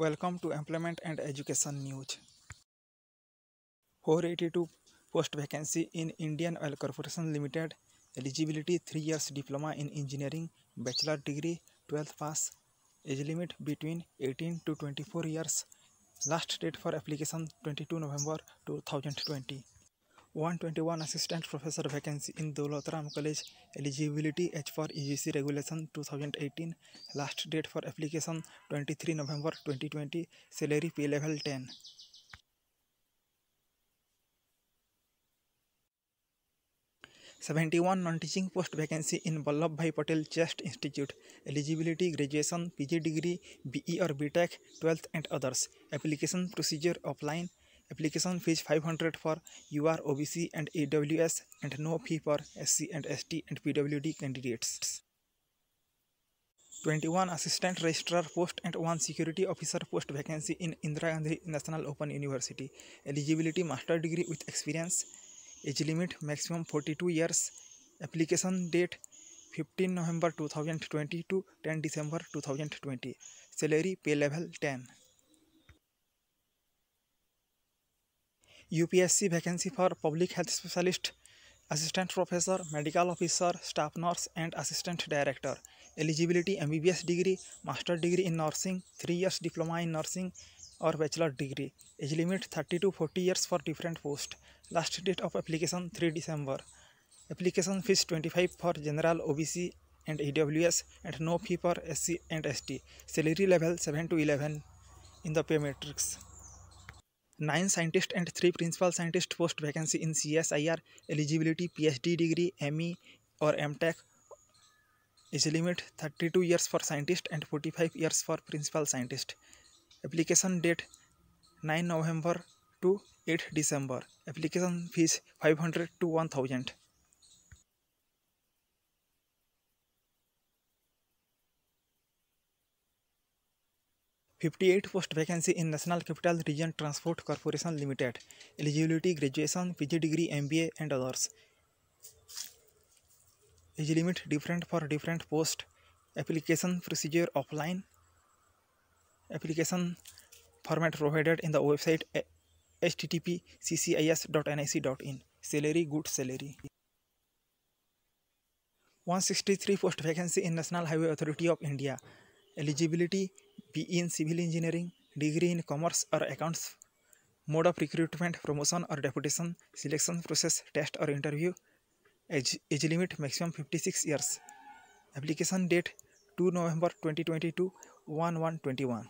Welcome to Employment and Education News. 482 post vacancy in Indian Oil Corporation Limited. Eligibility 3 years diploma in engineering, bachelor degree, 12th pass. Age limit between 18 to 24 years. Last date for application 22 November 2020. 121 assistant professor vacancy in Daulatram college eligibility as per UGC regulation 2018 last date for application 23 November 2020 salary pay level 10 seventy one non teaching post vacancy in Vallabh Bhai Patel chest institute eligibility graduation PG degree BE और BTech twelfth and others application procedure offline application fee five hundred for U R UR OBC and E W S and no fee for SC and S T and P W D candidates twenty one assistant registrar post and one security officer post vacancy in Indira Gandhi national open university eligibility master degree with experience age limit maximum forty two years application date 15 November twenty two two thousand twenty salary pay level ten UPSC vacancy for public health specialist assistant professor medical officer staff nurse and assistant director eligibility MBBS degree master degree in nursing three years diploma in nursing और bachelor degree age limit thirty to forty years for different post last date of application three December application fee twenty five for general C and E W S and no fee for SC and S T salary level seven to eleven in the pay matrix nine scientist and three principal scientist post vacancy in C S I R eligibility P H D degree M E और M tech age limit thirty two years for scientist and forty five years for principal scientist application date nine November to eight December application fee five hundred to one thousand 58 post vacancy in National Capital Region Transport Corporation Limited. Eligibility, graduation, PG degree, MBA and others. Age limit different for different post. Application procedure offline. Application format provided in the website http eh, ccis.nic.in. Salary, good salary. 163 post vacancy in National Highway Authority of India. Eligibility P in civil engineering degree in commerce और accounts mode of recruitment promotion और deputation selection process test और interview age age limit maximum fifty six years application date two November twenty twenty to one one twenty one